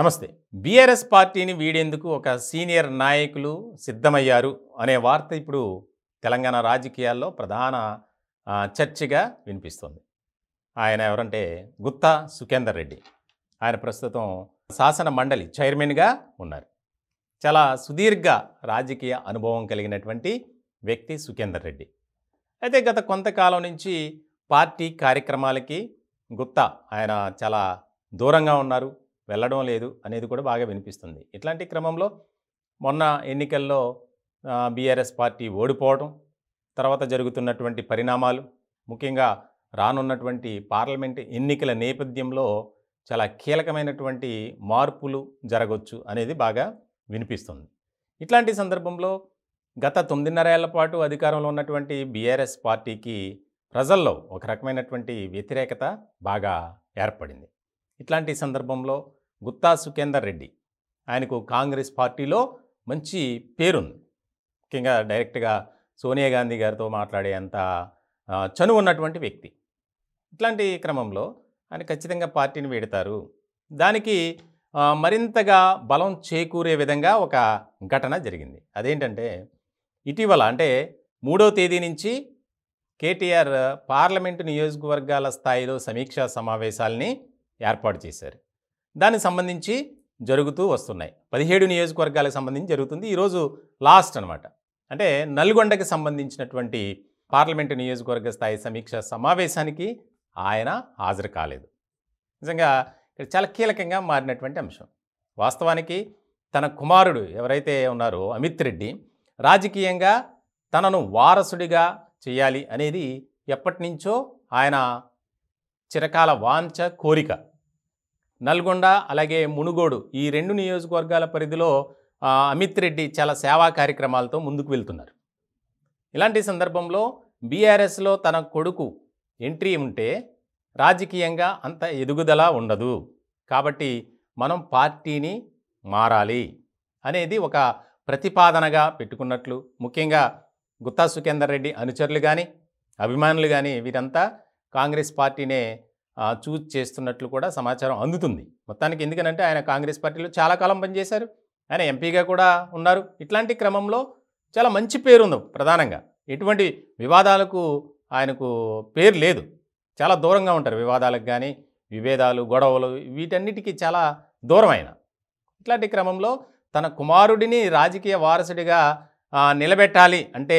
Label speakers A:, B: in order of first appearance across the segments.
A: నమస్తే బీఆర్ఎస్ పార్టీని వీడేందుకు ఒక సీనియర్ నాయకులు సిద్ధమయ్యారు అనే వార్త ఇప్పుడు తెలంగాణ రాజకీయాల్లో ప్రధాన చర్చగా వినిపిస్తుంది ఆయన ఎవరంటే గుత్తా సుఖేందర్ రెడ్డి ఆయన ప్రస్తుతం శాసన మండలి చైర్మన్గా ఉన్నారు చాలా సుదీర్ఘ రాజకీయ అనుభవం కలిగినటువంటి వ్యక్తి సుఖేందర్ రెడ్డి అయితే గత కొంతకాలం నుంచి పార్టీ కార్యక్రమాలకి గుత్తా ఆయన చాలా దూరంగా ఉన్నారు వెళ్ళడం లేదు అనేది కూడా బాగా వినిపిస్తుంది ఇట్లాంటి క్రమంలో మొన్న ఎన్నికల్లో బీఆర్ఎస్ పార్టీ ఓడిపోవడం తర్వాత జరుగుతున్నటువంటి పరిణామాలు ముఖ్యంగా రానున్నటువంటి పార్లమెంట్ ఎన్నికల నేపథ్యంలో చాలా కీలకమైనటువంటి మార్పులు జరగవచ్చు అనేది బాగా వినిపిస్తుంది ఇట్లాంటి సందర్భంలో గత తొమ్మిదిన్నరేళ్ల పాటు అధికారంలో ఉన్నటువంటి బీఆర్ఎస్ పార్టీకి ప్రజల్లో ఒక రకమైనటువంటి వ్యతిరేకత బాగా ఏర్పడింది ఇట్లాంటి సందర్భంలో గుత్తా సుఖేందర్ రెడ్డి ఆయనకు కాంగ్రెస్ పార్టీలో మంచి పేరుంది ముఖ్యంగా డైరెక్ట్గా సోనియా గాంధీ గారితో మాట్లాడేంత చనువు ఉన్నటువంటి వ్యక్తి ఇట్లాంటి క్రమంలో ఆయన ఖచ్చితంగా పార్టీని వేడతారు దానికి మరింతగా బలం చేకూరే విధంగా ఒక ఘటన జరిగింది అదేంటంటే ఇటీవల అంటే మూడో తేదీ నుంచి కేటీఆర్ పార్లమెంటు నియోజకవర్గాల స్థాయిలో సమీక్షా సమావేశాల్ని ఏర్పాటు చేశారు దానికి సంబంధించి జరుగుతూ వస్తున్నాయి పదిహేడు నియోజకవర్గాలకు సంబంధించి జరుగుతుంది ఈరోజు లాస్ట్ అనమాట అంటే నల్గొండకి సంబంధించినటువంటి పార్లమెంటు నియోజకవర్గ స్థాయి సమీక్ష సమావేశానికి ఆయన హాజరు కాలేదు నిజంగా ఇక్కడ చాలా కీలకంగా మారినటువంటి అంశం వాస్తవానికి తన కుమారుడు ఎవరైతే ఉన్నారో అమిత్ రెడ్డి రాజకీయంగా తనను వారసుడిగా చేయాలి అనేది ఎప్పటి నుంచో ఆయన చిరకాల వాంచ కోరిక నల్గొండ అలాగే మునుగోడు ఈ రెండు నియోజకవర్గాల పరిధిలో అమిత్ రెడ్డి చాలా సేవా కార్యక్రమాలతో ముందుకు వెళ్తున్నారు ఇలాంటి సందర్భంలో బీఆర్ఎస్లో తన కొడుకు ఎంట్రీ ఉంటే రాజకీయంగా అంత ఎదుగుదల ఉండదు కాబట్టి మనం పార్టీని మారాలి అనేది ఒక ప్రతిపాదనగా పెట్టుకున్నట్లు ముఖ్యంగా గుత్తా సుఖేందర్ రెడ్డి అనుచరులు కానీ అభిమానులు కానీ వీరంతా కాంగ్రెస్ పార్టీనే చూజ్ చేస్తున్నట్లు కూడా సమాచారం అందుతుంది మొత్తానికి ఎందుకనంటే ఆయన కాంగ్రెస్ పార్టీలో చాలా కాలం పనిచేశారు ఆయన ఎంపీగా కూడా ఉన్నారు ఇట్లాంటి క్రమంలో చాలా మంచి పేరు ఉంది ప్రధానంగా ఎటువంటి వివాదాలకు ఆయనకు పేరు లేదు చాలా దూరంగా ఉంటారు వివాదాలకు కానీ విభేదాలు గొడవలు వీటన్నిటికీ చాలా దూరం ఆయన ఇట్లాంటి క్రమంలో తన కుమారుడిని రాజకీయ వారసుడిగా నిలబెట్టాలి అంటే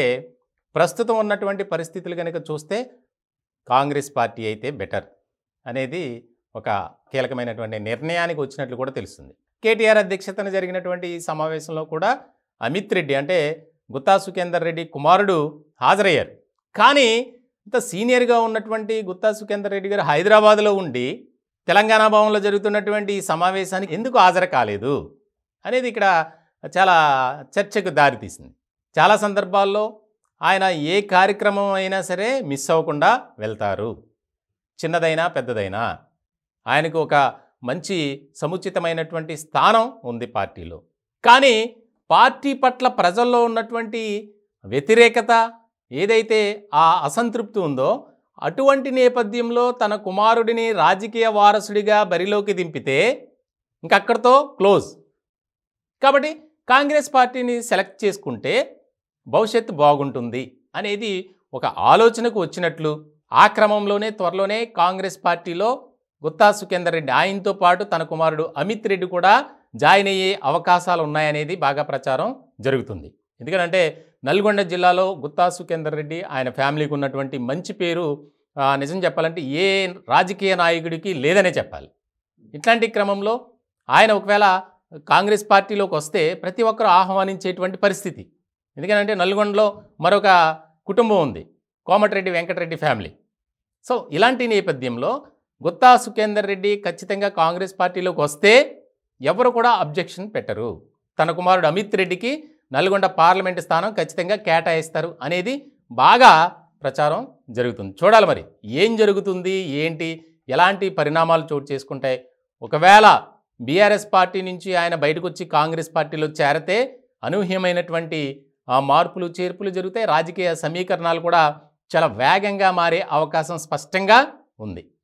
A: ప్రస్తుతం ఉన్నటువంటి పరిస్థితులు కనుక చూస్తే కాంగ్రెస్ పార్టీ అయితే బెటర్ అనేది ఒక కీలకమైనటువంటి నిర్ణయానికి వచ్చినట్లు కూడా తెలుస్తుంది కేటీఆర్ అధ్యక్షతన జరిగినటువంటి ఈ సమావేశంలో కూడా అమిత్ రెడ్డి అంటే గుత్తా సుఖేందర్ రెడ్డి కుమారుడు హాజరయ్యారు కానీ ఇంత సీనియర్గా ఉన్నటువంటి గుత్తా సుఖేందర్ రెడ్డి గారు హైదరాబాద్లో ఉండి తెలంగాణ భవన్లో జరుగుతున్నటువంటి ఈ సమావేశానికి ఎందుకు హాజరు కాలేదు అనేది ఇక్కడ చాలా చర్చకు దారితీసింది చాలా సందర్భాల్లో ఆయన ఏ కార్యక్రమం అయినా సరే మిస్ అవ్వకుండా వెళ్తారు చిన్నదైనా పెద్దదైనా ఆయనకు ఒక మంచి సముచితమైనటువంటి స్థానం ఉంది పార్టీలో కానీ పార్టీ పట్ల ప్రజల్లో ఉన్నటువంటి వ్యతిరేకత ఏదైతే ఆ అసంతృప్తి ఉందో అటువంటి నేపథ్యంలో తన కుమారుడిని రాజకీయ వారసుడిగా బరిలోకి దింపితే ఇంకక్కడితో క్లోజ్ కాబట్టి కాంగ్రెస్ పార్టీని సెలెక్ట్ చేసుకుంటే భవిష్యత్తు బాగుంటుంది అనేది ఒక ఆలోచనకు వచ్చినట్లు ఆ క్రమంలోనే త్వరలోనే కాంగ్రెస్ పార్టీలో గుత్తా సుఖేందర్ రెడ్డి ఆయనతో పాటు తన కుమారుడు అమిత్ రెడ్డి కూడా జాయిన్ అయ్యే అవకాశాలు ఉన్నాయనేది బాగా ప్రచారం జరుగుతుంది ఎందుకంటే నల్గొండ జిల్లాలో గుత్తా సుఖేందర్ రెడ్డి ఆయన ఫ్యామిలీకి ఉన్నటువంటి మంచి పేరు నిజం చెప్పాలంటే ఏ రాజకీయ నాయకుడికి లేదనే చెప్పాలి ఇట్లాంటి క్రమంలో ఆయన ఒకవేళ కాంగ్రెస్ పార్టీలోకి వస్తే ప్రతి ఒక్కరూ ఆహ్వానించేటువంటి పరిస్థితి ఎందుకంటే నల్గొండలో మరొక కుటుంబం ఉంది కోమటిరెడ్డి వెంకటరెడ్డి ఫ్యామిలీ సో ఇలాంటి నేపథ్యంలో గుత్తా సుఖేందర్ రెడ్డి ఖచ్చితంగా కాంగ్రెస్ పార్టీలోకి వస్తే ఎవరు కూడా అబ్జెక్షన్ పెట్టరు తన కుమారుడు అమిత్ రెడ్డికి నల్గొండ పార్లమెంటు స్థానం ఖచ్చితంగా కేటాయిస్తారు అనేది బాగా ప్రచారం జరుగుతుంది చూడాలి మరి ఏం జరుగుతుంది ఏంటి ఎలాంటి పరిణామాలు చోటు చేసుకుంటాయి ఒకవేళ బీఆర్ఎస్ పార్టీ నుంచి ఆయన బయటకు వచ్చి కాంగ్రెస్ పార్టీలో చేరితే అనూహ్యమైనటువంటి ఆ మార్పులు చేర్పులు జరిగితే రాజకీయ సమీకరణాలు కూడా చాలా వేగంగా మారే అవకాశం స్పష్టంగా ఉంది